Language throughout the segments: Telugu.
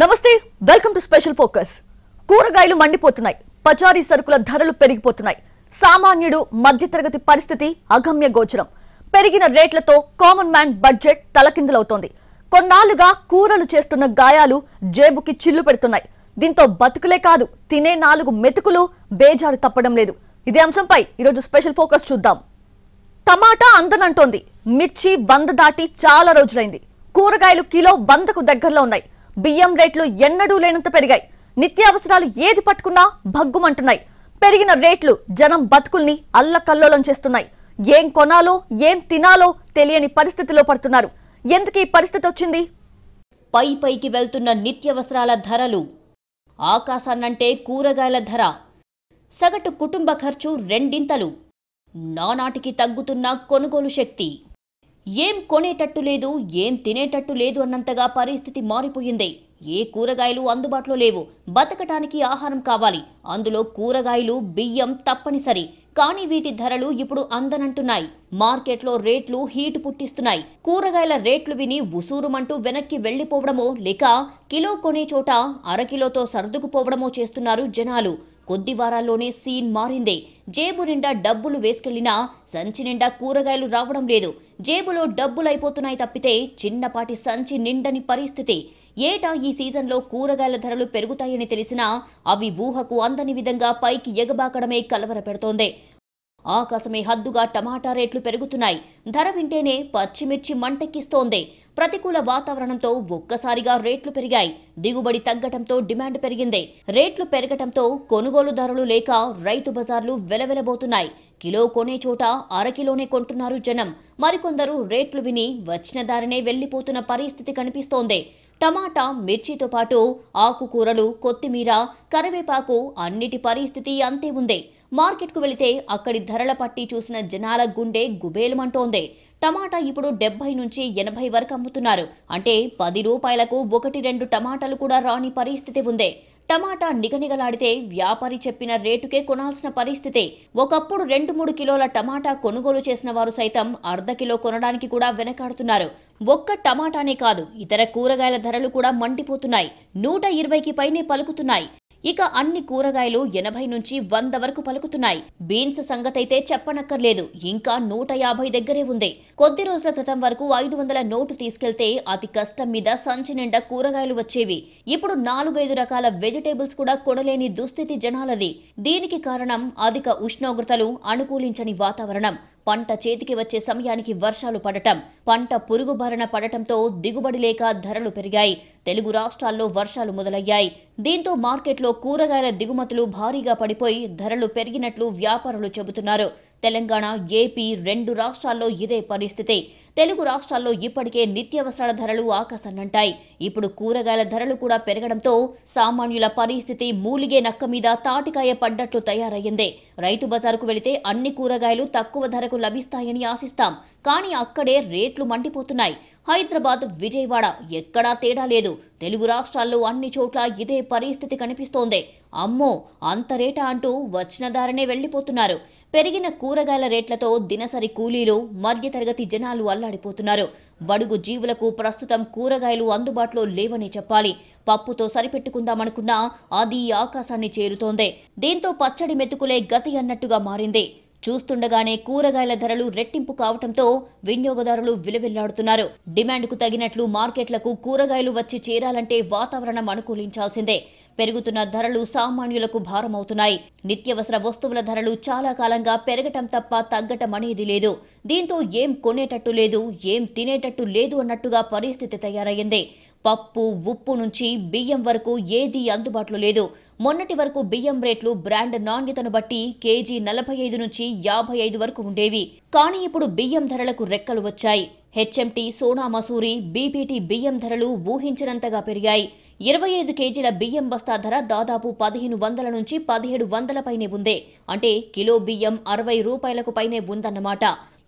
నమస్తే వెల్కమ్ టు స్పెషల్ ఫోకస్ కూరగాయలు మండిపోతున్నాయి పచారీ సరుకుల ధరలు పెరిగిపోతున్నాయి సామాన్యుడు మధ్యతరగతి పరిస్థితి అగమ్య గోచరం పెరిగిన రేట్లతో కామన్ మ్యాన్ బడ్జెట్ తలకిందులవుతోంది కొన్నాళ్లుగా కూరలు చేస్తున్న గాయాలు జేబుకి చిల్లు పెడుతున్నాయి దీంతో బతుకులే కాదు తినే నాలుగు మెతుకులు బేజారు తప్పడం లేదు ఇదే అంశంపై ఈరోజు స్పెషల్ ఫోకస్ చూద్దాం టమాటా అందనంటోంది మిర్చి వంద దాటి చాలా రోజులైంది కూరగాయలు కిలో వందకు దగ్గరలో ఉన్నాయి బియ్యం రేట్లు ఎన్నడూ లేనంత పెరిగాయి నిత్యావసరాలు ఏది పట్టుకున్నా భగ్గుమంటున్నాయి పెరిగిన రేట్లు జనం బతుకుల్ని అల్లకల్లోలం చేస్తున్నాయి ఏం కొనాలో ఏం తినాలో తెలియని పరిస్థితిలో పడుతున్నారు ఎందుకు ఈ పరిస్థితి వచ్చింది పై పైకి వెళ్తున్న నిత్యవసరాల ధరలు ఆకాశాన్నంటే కూరగాయల ధర సగటు కుటుంబ ఖర్చు రెండింతలు నానాటికి తగ్గుతున్న కొనుగోలు శక్తి ఏం కొనేటట్టు లేదు ఏం తినేటట్టు లేదు అన్నంతగా పరిస్థితి మారిపోయింది ఏ కూరగాయలు అందుబాటులో లేవు బతకటానికి ఆహారం కావాలి అందులో కూరగాయలు బియ్యం తప్పనిసరి కానీ వీటి ధరలు ఇప్పుడు అందనంటున్నాయి మార్కెట్లో రేట్లు హీటు పుట్టిస్తున్నాయి కూరగాయల రేట్లు విని ఉసూరుమంటూ వెనక్కి వెళ్లిపోవడమో లేక కిలో కొనే చోట అరకిలోతో సర్దుకుపోవడమో చేస్తున్నారు జనాలు కొద్ది వారాల్లోనే సీన్ మారింది జేబు నిండా డబ్బులు వేసుకెళ్లినా సంచి నిండా కూరగాయలు రావడం లేదు జేబులో డబ్బులైపోతున్నాయి తప్పితే చిన్నపాటి సంచి నిండని పరిస్థితి ఏటా ఈ సీజన్లో కూరగాయల ధరలు పెరుగుతాయని తెలిసినా అవి ఊహకు అందని విధంగా పైకి ఎగబాకడమే కలవర పెడుతోంది ఆకాశమే హద్దుగా టమాటా రేట్లు పెరుగుతున్నాయి ధర వింటేనే పచ్చిమిర్చి మంటెక్కిస్తోంది ప్రతికూల వాతావరణంతో ఒక్కసారిగా రేట్లు పెరిగాయి దిగుబడి తగ్గటంతో డిమాండ్ పెరిగింది రేట్లు పెరగటంతో కొనుగోలుదారులు లేక రైతు బజార్లు వెలవెలబోతున్నాయి కిలో కొనే చోట అరకిలోనే కొంటున్నారు జనం మరికొందరు రేట్లు విని వచ్చిన దారినే వెళ్లిపోతున్న పరిస్థితి కనిపిస్తోంది టమాటా మిర్చితో పాటు ఆకుకూరలు కొత్తిమీర కరివేపాకు అన్నిటి పరిస్థితి అంతే ఉంది మార్కెట్కు వెళితే అక్కడి ధరల పట్టి చూసిన జనాల గుండె గుబేలమంటోంది టమాటా ఇప్పుడు డెబ్బై నుంచి ఎనభై వరకు అమ్ముతున్నారు అంటే పది రూపాయలకు ఒకటి రెండు టమాటాలు కూడా రాని పరిస్థితి ఉంది టమాటా నిగనిగలాడితే వ్యాపారి చెప్పిన రేటుకే కొనాల్సిన పరిస్థితే ఒకప్పుడు రెండు మూడు కిలోల టమాటా కొనుగోలు చేసిన వారు సైతం అర్ధ కిలో కొనడానికి కూడా వెనకాడుతున్నారు ఒక్క టమాటానే కాదు ఇతర కూరగాయల ధరలు కూడా మండిపోతున్నాయి నూట ఇరవైకి పైనే పలుకుతున్నాయి ఇక అన్ని కూరగాయలు ఎనభై నుంచి వంద వరకు పలుకుతున్నాయి బీన్స్ సంగతైతే చెప్పనక్కర్లేదు ఇంకా నూట యాభై దగ్గరే ఉంది కొద్ది రోజుల క్రితం వరకు ఐదు వందల నోటు తీసుకెళ్తే అతి కష్టం మీద సంచి నిండా కూరగాయలు వచ్చేవి ఇప్పుడు నాలుగైదు రకాల వెజిటేబుల్స్ కూడా కొనలేని దుస్థితి జనాలది దీనికి కారణం అధిక ఉష్ణోగ్రతలు అనుకూలించని వాతావరణం పంట చేతికి వచ్చే సమయానికి వర్షాలు పడటం పంట పురుగు భరణ పడటంతో దిగుబడి లేక ధరలు పెరిగాయి తెలుగు రాష్ట్రాల్లో వర్షాలు మొదలయ్యాయి దీంతో మార్కెట్లో కూరగాయల దిగుమతులు భారీగా పడిపోయి ధరలు పెరిగినట్లు వ్యాపారులు చెబుతున్నారు తెలంగాణ ఏపీ రెండు రాష్ట్రాల్లో ఇదే పరిస్థితి తెలుగు రాష్ట్రాల్లో ఇప్పటికే నిత్యావసరాల ధరలు ఆకాశాన్నంటాయి ఇప్పుడు కూరగాయల ధరలు కూడా పెరగడంతో సామాన్యుల పరిస్థితి మూలిగే నక్క మీద తాటికాయ పడ్డట్లు తయారయ్యింది రైతు బజారుకు వెళితే అన్ని కూరగాయలు తక్కువ ధరకు లభిస్తాయని ఆశిస్తాం కానీ అక్కడే రేట్లు మండిపోతున్నాయి హైదరాబాద్ విజయవాడ ఎక్కడా తేడా లేదు తెలుగు రాష్ట్రాల్లో అన్ని చోట్ల ఇదే పరిస్థితి కనిపిస్తోంది అమ్మో అంత రేటా అంటూ వచ్చిన దారినే వెళ్ళిపోతున్నారు పెరిగిన కూరగాయల రేట్లతో దినసరి కూలీలు మధ్యతరగతి జనాలు అల్లాడిపోతున్నారు బడుగు జీవులకు ప్రస్తుతం కూరగాయలు అందుబాటులో లేవని చెప్పాలి పప్పుతో సరిపెట్టుకుందామనుకున్నా అది ఆకాశాన్ని చేరుతోంది దీంతో పచ్చడి మెతుకులే గతి అన్నట్టుగా మారింది చూస్తుండగానే కూరగాయల ధరలు రెట్టింపు కావడంతో వినియోగదారులు విలువెల్లాడుతున్నారు డిమాండ్కు తగినట్లు మార్కెట్లకు కూరగాయలు వచ్చి చేరాలంటే వాతావరణం అనుకూలించాల్సిందే పెరుగుతున్న ధరలు సామాన్యులకు భారమవుతున్నాయి నిత్యవసర వస్తువుల ధరలు చాలా కాలంగా పెరగటం తప్ప తగ్గటం అనేది లేదు దీంతో ఏం కొనేటట్టు లేదు ఏం తినేటట్టు లేదు అన్నట్టుగా పరిస్థితి తయారైంది పప్పు ఉప్పు నుంచి బియ్యం వరకు ఏదీ అందుబాటులో లేదు మొన్నటి వరకు బియ్యం రేట్లు బ్రాండ్ నాణ్యతను బట్టి కేజీ నలభై ఐదు నుంచి యాభై ఐదు వరకు ఉండేవి కానీ ఇప్పుడు బియ్యం ధరలకు రెక్కలు వచ్చాయి హెచ్ఎంటీ సోనా మసూరి బీపీటీ బియ్యం ధరలు ఊహించినంతగా పెరిగాయి ఇరవై ఐదు కేజీల బియ్యం బస్తా ధర దాదాపు పదిహేను వందల నుంచి పదిహేడు వందలపైనే ఉంది అంటే కిలో బియ్యం అరవై రూపాయలకు పైనే ఉందన్నమాట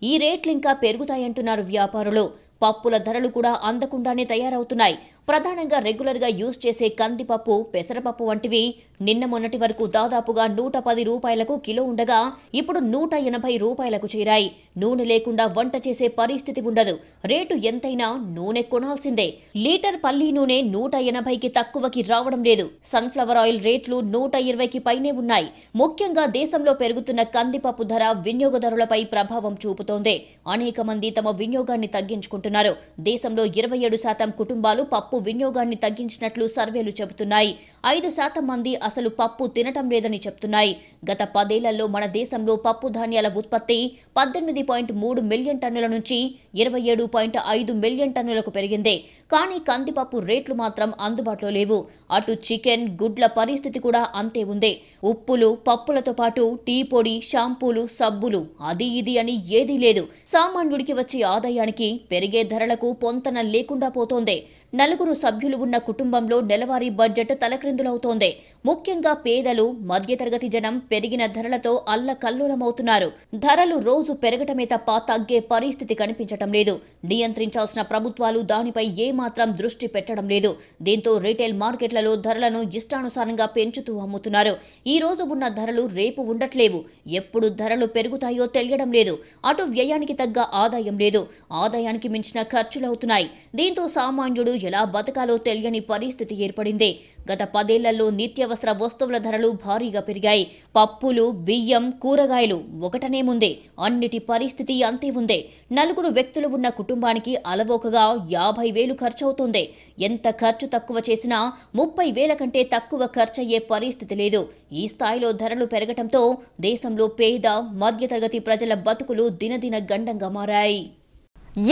ఈ రేట్లు ఇంకా పెరుగుతాయంటున్నారు వ్యాపారులు పప్పుల ధరలు కూడా అందకుండానే తయారవుతున్నాయి ప్రధానంగా రెగ్యులర్గా యూజ్ చేసే కందిపప్పు పెసరపప్పు వంటివి నిన్న మొన్నటి వరకు దాదాపుగా నూట పది రూపాయలకు కిలో ఉండగా ఇప్పుడు నూట ఎనభై రూపాయలకు చేరాయి నూనె లేకుండా వంట చేసే పరిస్థితి ఉండదు రేటు ఎంతైనా నూనె కొనాల్సిందే లీటర్ పల్లీ నూనె నూట ఎనభైకి తక్కువకి రావడం లేదు సన్ఫ్లవర్ ఆయిల్ రేట్లు నూట ఇరవైకి పైనే ఉన్నాయి ముఖ్యంగా దేశంలో పెరుగుతున్న కందిపప్పు ధర వినియోగదారులపై ప్రభావం చూపుతోంది అనేక మంది తమ వినియోగాన్ని తగ్గించుకుంటున్నారు దేశంలో ఇరవై ఏడు శాతం కుటుంబాలు పప్పు పప్పు వినియోగాన్ని తగ్గించినట్లు సర్వేలు చెబుతున్నాయి ఐదు శాతం మంది అసలు పప్పు తినటం లేదని చెప్తున్నాయి గత పదేళ్లలో మన దేశంలో పప్పు ధాన్యాల ఉత్పత్తి పద్దెనిమిది పాయింట్ మూడు మిలియన్ టన్నుల నుంచి ఇరవై ఏడు పాయింట్ ఐదు మిలియన్ టన్నులకు పెరిగింది కానీ కందిపప్పు రేట్లు మాత్రం అందుబాటులో లేవు అటు చికెన్ గుడ్ల పరిస్థితి కూడా అంతే ఉంది ఉప్పులు పప్పులతో పాటు టీ పొడి షాంపూలు సబ్బులు అది ఇది అని ఏదీ లేదు సామాన్యుడికి వచ్చే ఆదాయానికి పెరిగే ధరలకు పొంతన లేకుండా పోతోంది నలుగురు సభ్యులు ఉన్న కుటుంబంలో నెలవారీ బడ్జెట్ తలక్రిందులవుతోంది ముఖ్యంగా పేదలు మధ్యతరగతి జనం పెరిగిన ధరలతో అల్లకల్లోలమవుతున్నారు ధరలు రోజు పెరగటమే తప్ప తగ్గే పరిస్థితి కనిపించటం లేదు నియంత్రించాల్సిన ప్రభుత్వాలు దానిపై ఏమాత్రం దృష్టి పెట్టడం లేదు దీంతో రీటైల్ మార్కెట్లలో ధరలను ఇష్టానుసారంగా పెంచుతూ అమ్ముతున్నారు ఈ రోజు ఉన్న ధరలు రేపు ఉండట్లేవు ఎప్పుడు ధరలు పెరుగుతాయో తెలియడం లేదు అటు వ్యయానికి తగ్గ ఆదాయం లేదు ఆదాయానికి మించిన ఖర్చులవుతున్నాయి దీంతో సామాన్యుడు ఎలా బతకాలో తెలియని పరిస్థితి ఏర్పడింది గత పదేళ్లలో నిత్యవసర వస్తువుల ధరలు భారీగా పెరిగాయి పప్పులు బియ్యం కూరగాయలు ఒకటనే ముందే అన్నిటి పరిస్థితి అంతే ఉందే నలుగురు వ్యక్తులు ఉన్న కుటుంబానికి అలవోకగా యాభై వేలు ఖర్చవుతుంది ఎంత ఖర్చు తక్కువ చేసినా ముప్పై వేల కంటే తక్కువ ఖర్చయ్యే పరిస్థితి లేదు ఈ స్థాయిలో ధరలు పెరగటంతో దేశంలో పేద మధ్యతరగతి ప్రజల బతుకులు దినదిన గండంగా మారాయి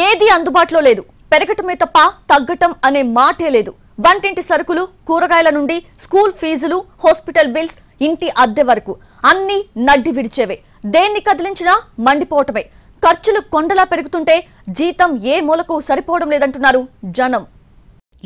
ఏది అందుబాటులో లేదు పెరగటమే తప్ప తగ్గటం అనే మాటే లేదు వంటింటి సరుకులు కూరగాయల నుండి స్కూల్ ఫీజులు హాస్పిటల్ బిల్స్ ఇంటి అద్దె వరకు అన్నీ నడ్డి విడిచేవే దేన్ని కదిలించినా మండిపోవటమే ఖర్చులు కొండలా పెరుగుతుంటే జీతం ఏ మూలకు సరిపోవడం లేదంటున్నారు జనం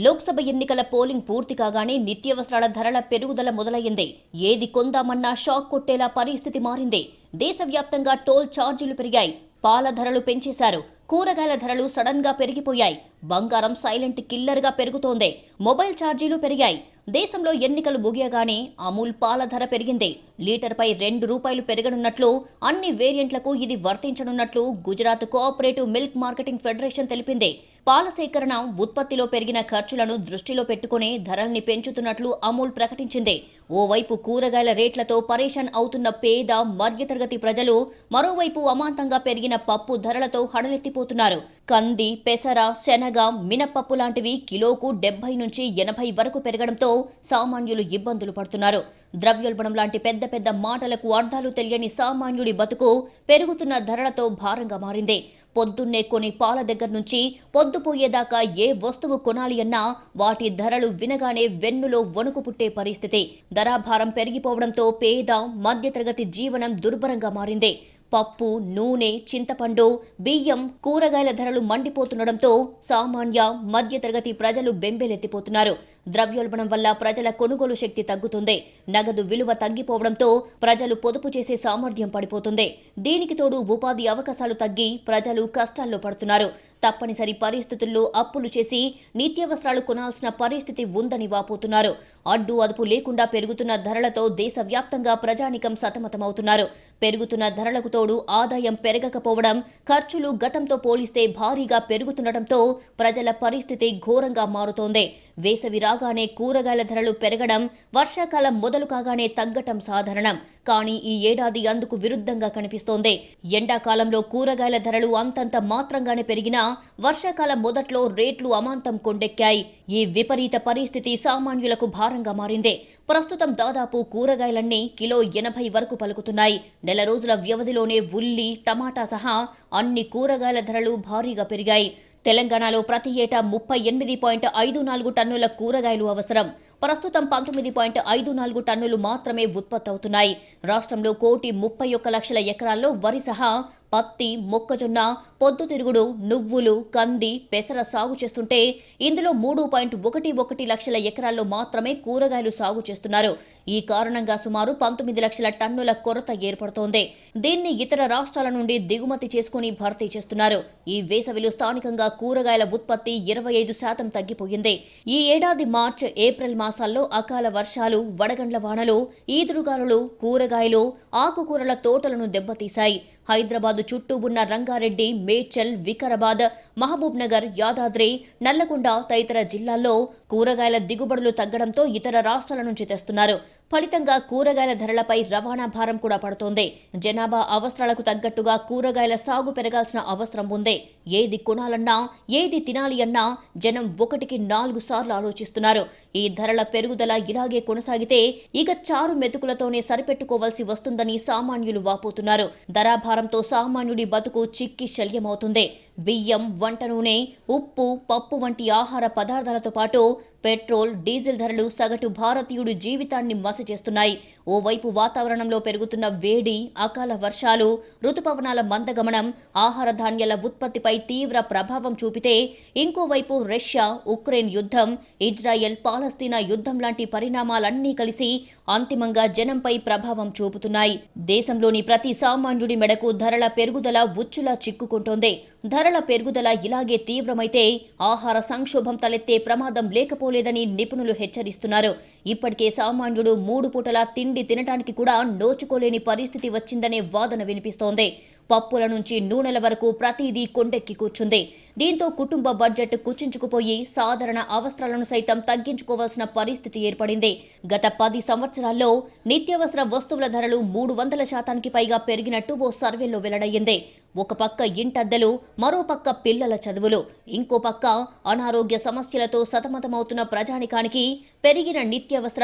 లోక్సభ ఎన్నికల పోలింగ్ పూర్తి కాగానే నిత్యవసరాల ధరల పెరుగుదల మొదలయ్యింది ఏది కొందామన్నా షాక్ కొట్టేలా పరిస్థితి మారింది దేశవ్యాప్తంగా టోల్ ఛార్జీలు పెరిగాయి పాల ధరలు పెంచేశారు కూరగాయల ధరలు సడన్ గా పెరిగిపోయాయి బంగారం సైలెంట్ కిల్లర్ గా పెరుగుతోంది మొబైల్ ఛార్జీలు పెరిగాయి దేశంలో ఎన్నికలు ముగియగానే అమూల్ పాల ధర పెరిగింది లీటర్పై రెండు రూపాయలు పెరగనున్నట్లు అన్ని వేరియంట్లకు ఇది వర్తించనున్నట్లు Gujarat cooperative milk marketing federation తెలిపింది పాల సేకరణ ఉత్పత్తిలో పెరిగిన ఖర్చులను దృష్టిలో పెట్టుకునే ధరల్ని పెంచుతున్నట్లు అమూల్ ప్రకటించింది ఓవైపు కూరగాయల రేట్లతో పరేషాన్ అవుతున్న పేద మధ్యతరగతి ప్రజలు మరోవైపు అమాంతంగా పెరిగిన పప్పు ధరలతో హడలెత్తిపోతున్నారు కంది పెసర శనగ మినపప్పు లాంటివి కిలోకు డెబ్బై నుంచి ఎనభై వరకు పెరగడంతో సామాన్యులు ఇబ్బందులు పడుతున్నారు ద్రవ్యోల్బణం లాంటి పెద్ద పెద్ద మాటలకు అర్థాలు తెలియని సామాన్యుడి బతుకు పెరుగుతున్న ధరలతో భారంగా మారింది పొద్దున్నే కొని పాల దగ్గర నుంచి పొద్దుపోయేదాకా ఏ వస్తువు కొనాలి అన్నా వాటి ధరలు వినగానే వెన్నులో వణుకు పుట్టే పరిస్థితి ధరాభారం పెరిగిపోవడంతో పేద మధ్యతరగతి జీవనం దుర్భరంగా మారింది పప్పు నూనె చింతపండు బియ్యం కూరగాయల ధరలు మండిపోతుండటంతో సామాన్య మధ్యతరగతి ప్రజలు బెంబేలెత్తిపోతున్నారు ద్రవ్యోల్బణం వల్ల ప్రజల కొనుగోలు శక్తి తగ్గుతుంది నగదు విలువ తగ్గిపోవడంతో ప్రజలు పొదుపు చేసే సామర్థ్యం పడిపోతుంది దీనికి తోడు ఉపాధి అవకాశాలు తగ్గి ప్రజలు కష్టాల్లో పడుతున్నారు తప్పనిసరి పరిస్థితుల్లో అప్పులు చేసి నిత్యావసరాలు కొనాల్సిన పరిస్థితి ఉందని వాపోతున్నారు అడ్డు అదుపు లేకుండా పెరుగుతున్న ధరలతో దేశవ్యాప్తంగా ప్రజానికం సతమతమవుతున్నారు పెరుగుతున్న ధరలకు తోడు ఆదాయం పెరగకపోవడం ఖర్చులు గతంతో పోలిస్తే భారీగా పెరుగుతుండటంతో ప్రజల పరిస్థితి ఘోరంగా మారుతోంది వేసవి రాగానే కూరగాయల ధరలు పెరగడం వర్షాకాలం మొదలు కాగానే తగ్గటం సాధారణం కానీ ఈ ఏడాది అందుకు విరుద్ధంగా కనిపిస్తోంది ఎండాకాలంలో కూరగాయల ధరలు అంతంత మాత్రంగానే పెరిగినా వర్షాకాలం మొదట్లో రేట్లు అమాంతం కొండెక్కాయి ఈ విపరీత పరిస్థితి సామాన్యులకు భారంగా మారింది ప్రస్తుతం దాదాపు కూరగాయలన్నీ కిలో ఎనభై వరకు పలుకుతున్నాయి నెల రోజుల వ్యవధిలోనే ఉల్లి టమాటా సహా అన్ని కూరగాయల ధరలు భారీగా పెరిగాయి తెలంగాణలో ప్రతి ఏటా ముప్పై ఎనిమిది పాయింట్ ఐదు నాలుగు టన్నుల కూరగాయలు అవసరం ప్రస్తుతం పంతొమ్మిది పాయింట్ ఐదు నాలుగు టన్నులు మాత్రమే ఉత్పత్తి అవుతున్నాయి రాష్ట్రంలో కోటి ముప్పై ఒక్క లక్షల ఎకరాల్లో వరి సహా పత్తి మొక్కజొన్న పొద్దుతిరుగుడు నువ్వులు కంది పెసర సాగు చేస్తుంటే ఇందులో మూడు పాయింట్ ఒకటి ఒకటి లక్షల ఎకరాల్లో మాత్రమే కూరగాయలు సాగు చేస్తున్నారు ఈ కారణంగా సుమారు పంతొమ్మిది లక్షల టన్నుల కొరత ఏర్పడుతోంది దీన్ని ఇతర రాష్ట్రాల నుండి దిగుమతి చేసుకుని భర్తీ చేస్తున్నారు ఈ వేసవిలో స్థానికంగా కూరగాయల ఉత్పత్తి ఇరవై ఐదు శాతం తగ్గిపోయింది ఈ ఏడాది మార్చ్ ఏప్రిల్ మాసాల్లో అకాల వర్షాలు వడగండ్ల వానలు ఈదురుగాలులు కూరగాయలు ఆకుకూరల తోటలను దెబ్బతీశాయి హైదరాబాదు చుట్టూ ఉన్న రంగారెడ్డి మేడ్చల్ వికారాబాద్ మహబూబ్ నగర్ యాదాద్రి నల్లగొండ తదితర జిల్లాల్లో కూరగాయల దిగుబడులు తగ్గడంతో ఇతర రాష్ట్రాల నుంచి తెస్తున్నారు ఫలితంగా కూరగాయల ధరలపై రవాణా భారం కూడా పడుతోంది జనాభా అవసరాలకు తగ్గట్టుగా కూరగాయల సాగు పెరగాల్సిన అవసరం ఉంది ఏది కొనాలన్నా ఏది తినాలి అన్నా జనం ఒకటికి నాలుగు సార్లు ఆలోచిస్తున్నారు ఈ ధరల పెరుగుదల ఇలాగే కొనసాగితే ఇక చారు మెతుకులతోనే సరిపెట్టుకోవాల్సి వస్తుందని సామాన్యులు వాపోతున్నారు ధరాభారంతో సామాన్యుడి బతుకు చిక్కి శల్యమవుతుంది బియ్యం వంట నూనె ఉప్పు పప్పు వంటి ఆహార పదార్థాలతో పాటు పెట్రోల్ డీజిల్ ధరలు సగటు భారతీయుడు జీవితాన్ని మస చేస్తున్నాయి ఓవైపు వాతావరణంలో పెరుగుతున్న వేడి అకాల వర్షాలు రుతుపవనాల మందగమనం ఆహార ధాన్యాల ఉత్పత్తిపై తీవ్ర ప్రభావం చూపితే ఇంకోవైపు రష్యా ఉక్రెయిన్ యుద్ధం ఇజ్రాయెల్ పాలస్తీనా యుద్ధం లాంటి పరిణామాలన్నీ కలిసి అంతిమంగా జనంపై ప్రభావం చూపుతున్నాయి దేశంలోని ప్రతి సామాన్యుడి మెడకు ధరల పెరుగుదల ఉచ్చులా చిక్కుకుంటోంది ధరల పెరుగుదల ఇలాగే తీవ్రమైతే ఆహార సంక్షోభం తలెత్తే ప్రమాదం లేకపోలేదు లేదని నిపుణులు హెచ్చరిస్తున్నారు ఇప్పటికే సామాన్యుడు మూడు పూటల తిండి తినటానికి కూడా నోచుకోలేని పరిస్థితి వచ్చిందనే వాదన వినిపిస్తోంది పప్పుల నుంచి నూనెల వరకు ప్రతిదీ కొండెక్కి కూర్చుంది దీంతో కుటుంబ బడ్జెట్ కుచించుకుపోయి సాధారణ అవసరాలను సైతం తగ్గించుకోవాల్సిన పరిస్థితి ఏర్పడింది గత పది సంవత్సరాల్లో నిత్యావసర వస్తువుల ధరలు మూడు వందల శాతానికి పైగా పెరిగినట్టు ఓ సర్వేలో వెల్లడయ్యింది ఒక పక్క ఇంటద్దెలు మరో పక్క పిల్లల చదువులు ఇంకో పక్క అనారోగ్య సమస్యలతో సతమతమవుతున్న ప్రజానికానికి పెరిగిన నిత్యావసర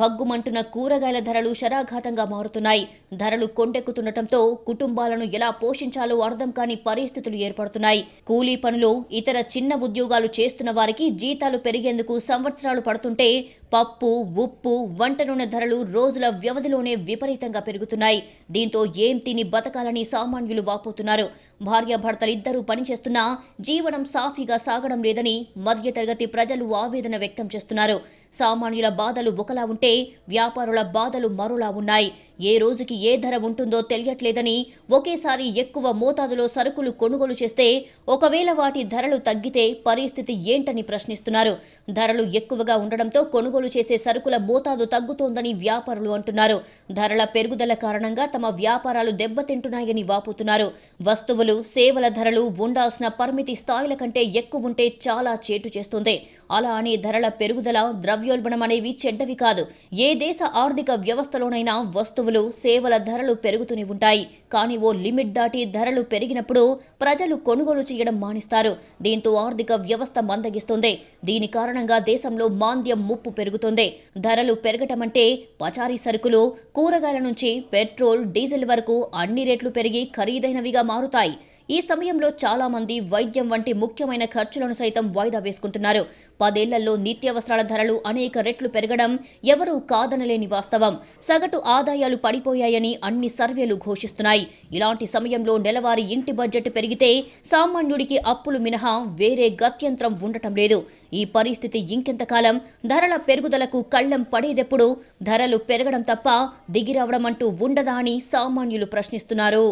భగ్గుమంటున్న కూరగాయల ధరలు శరాఘాతంగా మారుతున్నాయి ధరలు కొండెక్కుతుండటంతో కుటుంబాలను ఎలా పోషించాలో అర్థం కాని పరిస్థితులు ఏర్పడుతున్నాయి కూలీ పనులు ఇతర చిన్న ఉద్యోగాలు చేస్తున్న వారికి జీతాలు పెరిగేందుకు సంవత్సరాలు పడుతుంటే పప్పు ఉప్పు వంట నూనె ధరలు రోజుల వ్యవధిలోనే విపరీతంగా పెరుగుతున్నాయి దీంతో ఏం తిని బతకాలని సామాన్యులు వాపోతున్నారు భార్యాభర్తలిద్దరూ పనిచేస్తున్నా జీవనం సాఫీగా సాగడం లేదని మధ్యతరగతి ప్రజలు ఆవేదన వ్యక్తం చేస్తున్నారు సామాన్యుల బాధలు ఒకలా ఉంటే వ్యాపారుల బాధలు మరోలా ఉన్నాయి ఏ రోజుకి ఏ ధర ఉంటుందో తెలియట్లేదని ఒకేసారి ఎక్కువ మోతాదులో సరుకులు కొనుగోలు చేస్తే ఒకవేళ వాటి ధరలు తగ్గితే పరిస్థితి ఏంటని ప్రశ్నిస్తున్నారు ధరలు ఎక్కువగా ఉండడంతో కొనుగోలు చేసే సరుకుల మోతాదు తగ్గుతోందని వ్యాపారులు అంటున్నారు ధరల పెరుగుదల కారణంగా తమ వ్యాపారాలు దెబ్బతింటున్నాయని వాపోతున్నారు వస్తువులు సేవల ధరలు ఉండాల్సిన పరిమితి స్థాయిల కంటే ఎక్కువ ఉంటే చాలా చేటు చేస్తుంది అలా అని ధరల పెరుగుదల ద్రవ్యోల్బణం అనేవి చెడ్డవి కాదు ఏ దేశ ఆర్థిక వ్యవస్థలోనైనా వస్తువులు సేవల ధరలు పెరుగుతూనే ఉంటాయి కానీ ఓ లిమిట్ దాటి ధరలు పెరిగినప్పుడు ప్రజలు కొనుగోలు చేయడం మానిస్తారు దీంతో ఆర్థిక వ్యవస్థ మందగిస్తుంది దీని కారణంగా దేశంలో మాంద్యం ముప్పు పెరుగుతుంది ధరలు పెరగటం అంటే పచారీ సరుకులు కూరగాయల నుంచి పెట్రోల్ డీజిల్ వరకు అన్ని రేట్లు పెరిగి ఖరీదైనవిగా మారుతాయి ఈ సమయంలో చాలా మంది వైద్యం వంటి ముఖ్యమైన ఖర్చులను సైతం వాయిదా వేసుకుంటున్నారు పదేళ్లలో నిత్యావసరాల ధరలు అనేక రెట్లు పెరగడం ఎవరూ కాదనలేని వాస్తవం సగటు ఆదాయాలు పడిపోయాయని అన్ని సర్వేలు ఘోషిస్తున్నాయి ఇలాంటి సమయంలో నెలవారీ ఇంటి బడ్జెట్ పెరిగితే సామాన్యుడికి అప్పులు మినహా వేరే గత్యంతరం ఉండటం లేదు ఈ పరిస్థితి ఇంకెంతకాలం ధరల పెరుగుదలకు కళ్ళెం పడేదెప్పుడు ధరలు పెరగడం తప్ప దిగిరవడమంటూ అంటూ ఉండదా అని సామాన్యులు ప్రశ్నిస్తున్నారు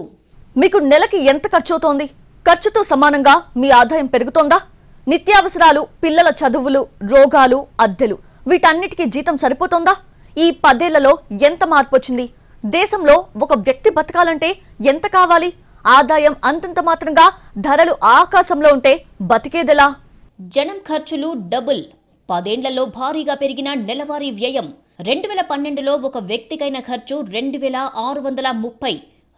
మీకు నెలకి ఎంత ఖర్చవుతోంది ఖర్చుతో సమానంగా మీ ఆదాయం పెరుగుతోందా నిత్యావసరాలు పిల్లల చదువులు రోగాలు అద్దెలు వీటన్నిటికీ జీతం సరిపోతుందా ఈ పదేళ్లలో ఎంత మార్పు వచ్చింది దేశంలో ఒక వ్యక్తి బతకాలంటే ఎంత కావాలి ఆదాయం అంతంత మాత్రంగా ధరలు ఆకాశంలో ఉంటే బతికేదెలా జనం ఖర్చులు డబుల్ పదేండ్లలో భారీగా పెరిగిన నెలవారీ వ్యయం రెండు వేల పన్నెండులో ఒక వ్యక్తికైన ఖర్చు రెండు వేల ఆరు వందల ముప్పై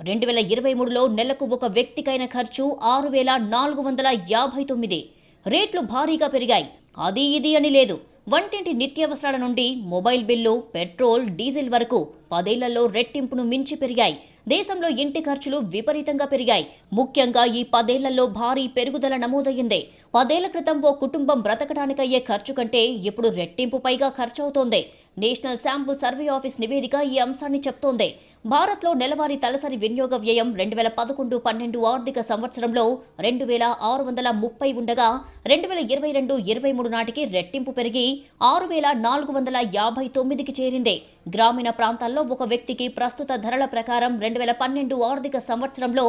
రెండు వేల ఇరవై మూడులో నెలకు ఒక వ్యక్తికైన ఖర్చు ఆరు వేల నాలుగు వందల యాభై తొమ్మిది రేట్లు భారీగా పెరిగాయి అది ఇది అని లేదు వంటింటి నిత్యావసరాల నుండి మొబైల్ బిల్లు పెట్రోల్ డీజిల్ వరకు పదేళ్లలో రెట్టింపును మించి పెరిగాయి దేశంలో ఇంటి ఖర్చులు విపరీతంగా పెరిగాయి ముఖ్యంగా ఈ పదేళ్లలో భారీ పెరుగుదల నమోదయ్యింది పదేళ్ల క్రితం ఓ కుటుంబం బ్రతకడానికయ్యే ఖర్చు కంటే ఇప్పుడు రెట్టింపు పైగా ఖర్చవుతోంది నేషనల్ శాంపుల్ సర్వే ఆఫీస్ నివేదిక ఈ అంశాన్ని చెప్తోంది భారత్లో నెలవారీ తలసరి వినియోగ వ్యయం రెండు వేల పదకొండు పన్నెండు ఆర్థిక సంవత్సరంలో రెండు వేల ఆరు వందల ముప్పై ఉండగా రెండు వేల ఇరవై రెండు ఇరవై మూడు నాటికి రెట్టింపు పెరిగి ఆరు వేల నాలుగు వందల యాభై తొమ్మిదికి చేరింది గ్రామీణ ప్రాంతాల్లో ఒక వ్యక్తికి ప్రస్తుత ధరల ప్రకారం రెండు వేల పన్నెండు ఆర్థిక సంవత్సరంలో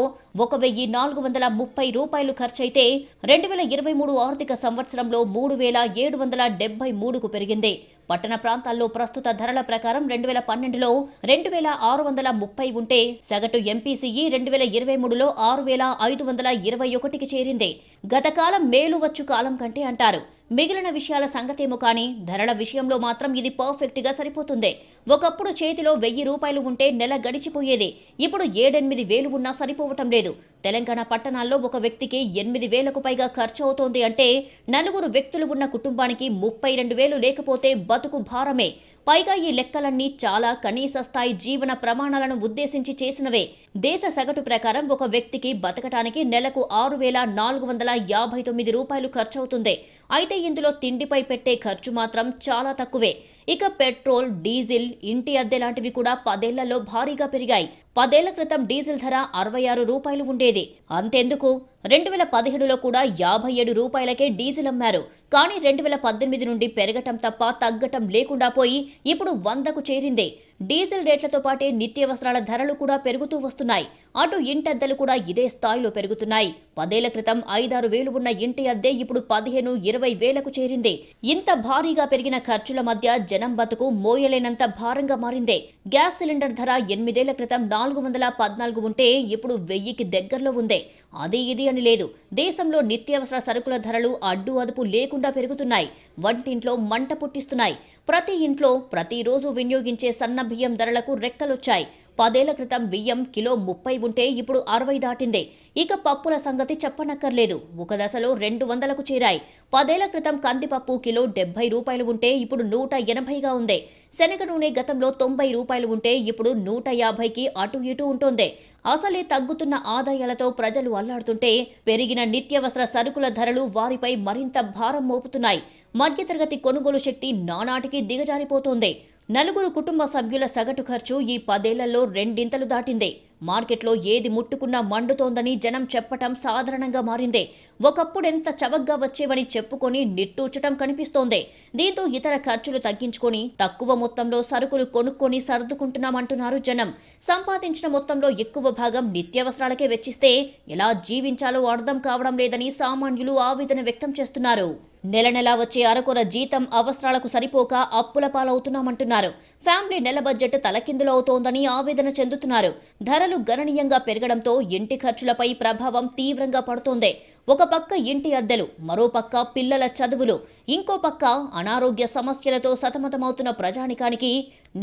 ఒక వెయ్యి నాలుగు వందల ముప్పై రూపాయలు ఖర్చయితే రెండు వేల ఇరవై మూడు ఆర్థిక సంవత్సరంలో మూడు వేల ఏడు వందల డెబ్బై మూడుకు పెరిగింది పట్టణ ప్రాంతాల్లో ప్రస్తుత ధరల ప్రకారం రెండు వేల పన్నెండులో రెండు వేల ఆరు వందల ముప్పై ఉంటే సగటు ఎంపీసీఈ రెండు వేల ఇరవై మూడులో ఆరు వేల ఐదు వందల ఇరవై ఒకటికి చేరింది గతకాలం మేలు వచ్చు కాలం కంటే అంటారు మిగిలిన విషయాల సంగతేమో కానీ ధరల విషయంలో మాత్రం ఇది పర్ఫెక్ట్గా సరిపోతుంది ఒకప్పుడు చేతిలో వెయ్యి రూపాయలు ఉంటే నెల గడిచిపోయేది ఇప్పుడు ఏడెనిమిది వేలు ఉన్నా సరిపోవటం లేదు తెలంగాణ పట్టణాల్లో ఒక వ్యక్తికి ఎనిమిది వేలకు పైగా ఖర్చు అవుతోంది అంటే నలుగురు వ్యక్తులు ఉన్న కుటుంబానికి ముప్పై రెండు వేలు లేకపోతే బతుకు భారమే పైగా ఈ లెక్కలన్నీ చాలా కనీస స్థాయి జీవన ప్రమాణాలను ఉద్దేశించి చేసినవే దేశ సగటు ప్రకారం ఒక వ్యక్తికి బతకటానికి నెలకు ఆరు వేల నాలుగు వందల యాభై తొమ్మిది రూపాయలు ఖర్చవుతుంది అయితే ఇందులో తిండిపై పెట్టే ఖర్చు మాత్రం చాలా తక్కువే ఇక పెట్రోల్ డీజిల్ ఇంటి అద్దె లాంటివి కూడా పదేళ్లలో భారీగా పెరిగాయి పదేళ్ల క్రితం డీజిల్ ధర అరవై ఆరు రూపాయలు ఉండేది అంతెందుకు రెండు వేల పదిహేడులో కూడా యాభై ఏడు రూపాయలకే డీజిల్ అమ్మారు కానీ రెండు వేల పద్దెనిమిది నుండి పెరగటం తప్ప తగ్గటం లేకుండా పోయి ఇప్పుడు వందకు చేరిందే డీజిల్ రేట్లతో పాటే నిత్యవసరాల ధరలు కూడా పెరుగుతూ వస్తున్నాయి అటు ఇంటి అద్దెలు కూడా ఇదే స్థాయిలో పెరుగుతున్నాయి పదేళ్ల క్రితం ఐదారు వేలు ఉన్న ఇంటి అద్దె ఇప్పుడు పదిహేను ఇరవై వేలకు చేరింది ఇంత భారీగా పెరిగిన ఖర్చుల మధ్య జనం బతుకు మోయలేనంత భారంగా మారింది గ్యాస్ సిలిండర్ ధర ఎనిమిదేళ్ల క్రితం నాలుగు వందల పద్నాలుగు ఉంటే ఇప్పుడు వెయ్యికి దగ్గరలో ఉంది అది ఇది అని లేదు దేశంలో నిత్యావసర సరుకుల ధరలు అడ్డు అదుపు లేకుండా పెరుగుతున్నాయి వంటింట్లో మంట పుట్టిస్తున్నాయి ప్రతి ఇంట్లో ప్రతిరోజు వినియోగించే సన్న బియ్యం ధరలకు రెక్కలొచ్చాయి పదేళ్ల క్రితం బియ్యం కిలో ముప్పై ఉంటే ఇప్పుడు అరవై దాటిందే ఇక పప్పుల సంగతి చెప్పనక్కర్లేదు ఒక దశలో రెండు వందలకు చేరాయి పదేళ్ల క్రితం కందిపప్పు కిలో డెబ్బై రూపాయలు ఉంటే ఇప్పుడు నూట ఎనభైగా ఉంది శనగ నూనె గతంలో తొంభై రూపాయలు ఉంటే ఇప్పుడు నూట యాభైకి అటు ఇటు ఉంటుంది అసలే తగ్గుతున్న ఆదాయాలతో ప్రజలు అల్లాడుతుంటే పెరిగిన నిత్యవసర సరుకుల ధరలు వారిపై మరింత భారం మోపుతున్నాయి మధ్యతరగతి కొనుగోలు శక్తి నానాటికి దిగజారిపోతోంది నలుగురు కుటుంబ సభ్యుల సగటు ఖర్చు ఈ పదేళ్లలో రెండింతలు దాటిందే మార్కెట్లో ఏది ముట్టుకున్నా మండుతోందని జనం చెప్పటం సాధారణంగా మారిందే ఒకప్పుడు ఎంత చవగ్గా వచ్చేవని చెప్పుకొని నిట్టూర్చటం కనిపిస్తోంది దీంతో ఇతర ఖర్చులు తగ్గించుకొని తక్కువ మొత్తంలో సరుకులు కొనుక్కొని సర్దుకుంటున్నామంటున్నారు జనం సంపాదించిన మొత్తంలో ఎక్కువ భాగం నిత్యావసరాలకే వెచ్చిస్తే ఎలా జీవించాలో అర్థం కావడం లేదని సామాన్యులు ఆవేదన వ్యక్తం చేస్తున్నారు నెల నెలా వచ్చే అరకొర జీతం అవసరాలకు సరిపోక అప్పుల పాలవుతున్నామంటున్నారు ఫ్యామిలీ నెల బడ్జెట్ తలకిందులు అవుతోందని ఆవేదన చెందుతున్నారు ధరలు గణనీయంగా పెరగడంతో ఇంటి ఖర్చులపై ప్రభావం తీవ్రంగా పడుతోంది ఒక పక్క ఇంటి అద్దెలు మరో పక్క పిల్లల చదువులు ఇంకో పక్క అనారోగ్య సమస్యలతో సతమతమవుతున్న ప్రజానికానికి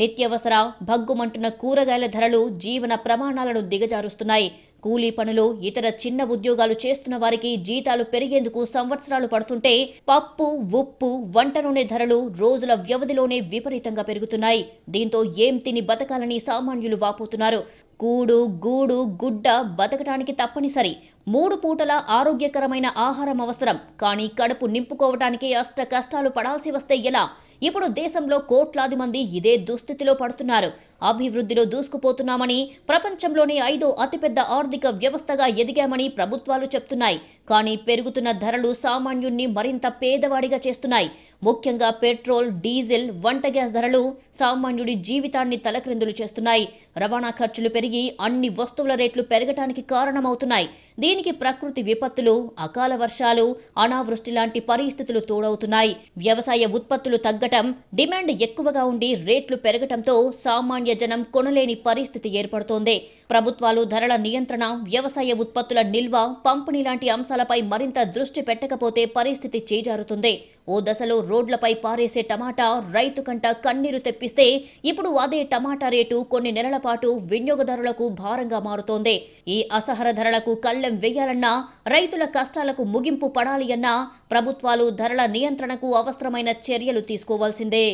నిత్యవసర భగ్గుమంటున్న కూరగాయల ధరలు జీవన ప్రమాణాలను దిగజారుస్తున్నాయి కూలీ పనులు ఇతర చిన్న ఉద్యోగాలు చేస్తున్న వారికి జీతాలు పెరిగేందుకు సంవత్సరాలు పడుతుంటే పప్పు ఉప్పు వంట నూనె ధరలు రోజుల వ్యవధిలోనే విపరీతంగా పెరుగుతున్నాయి దీంతో ఏం తిని బతకాలని సామాన్యులు వాపోతున్నారు కూడు గూడు గుడ్డ బతకటానికి తప్పనిసరి మూడు పూటల ఆరోగ్యకరమైన ఆహారం అవసరం కానీ కడుపు నింపుకోవటానికి అష్ట కష్టాలు పడాల్సి వస్తే ఎలా ఇప్పుడు దేశంలో కోట్లాది మంది ఇదే దుస్థితిలో పడుతున్నారు అభివృద్ధిలో దూసుకుపోతున్నామని ప్రపంచంలోని ఐదో అతిపెద్ద ఆర్థిక వ్యవస్థగా ఎదిగామని ప్రభుత్వాలు చెప్తున్నాయి కానీ పెరుగుతున్న ధరలు సామాన్యుణ్ణి మరింత పేదవాడిగా చేస్తున్నాయి ముఖ్యంగా పెట్రోల్ డీజిల్ వంట గ్యాస్ ధరలు సామాన్యుడి జీవితాన్ని తలక్రిందులు చేస్తున్నాయి రవాణా ఖర్చులు పెరిగి అన్ని వస్తువుల రేట్లు పెరగటానికి కారణమవుతున్నాయి దీనికి ప్రకృతి విపత్తులు అకాల వర్షాలు అనావృష్టి లాంటి పరిస్థితులు తోడవుతున్నాయి వ్యవసాయ ఉత్పత్తులు తగ్గటం డిమాండ్ ఎక్కువగా ఉండి రేట్లు పెరగటంతో సామాన్య జనం కొనలేని పరిస్థితి ఏర్పడుతోంది ప్రభుత్వాలు ధరల నియంత్రణ వ్యవసాయ ఉత్పత్తుల నిల్వ పంపిణీ లాంటి అంశాలపై మరింత దృష్టి పెట్టకపోతే పరిస్థితి చేజారుతుంది ఓ దశలో రోడ్లపై పారేసే టమాటా రైతు కంట కన్నీరు తెప్పిస్తే ఇప్పుడు అదే టమాటా రేటు కొన్ని నెలల పాటు వినియోగదారులకు భారంగా మారుతోంది ఈ అసహర ధరలకు కళ్ళెం వేయాలన్నా రైతుల కష్టాలకు ముగింపు పడాలి అన్నా ప్రభుత్వాలు ధరల నియంత్రణకు అవసరమైన చర్యలు తీసుకోవాల్సిందే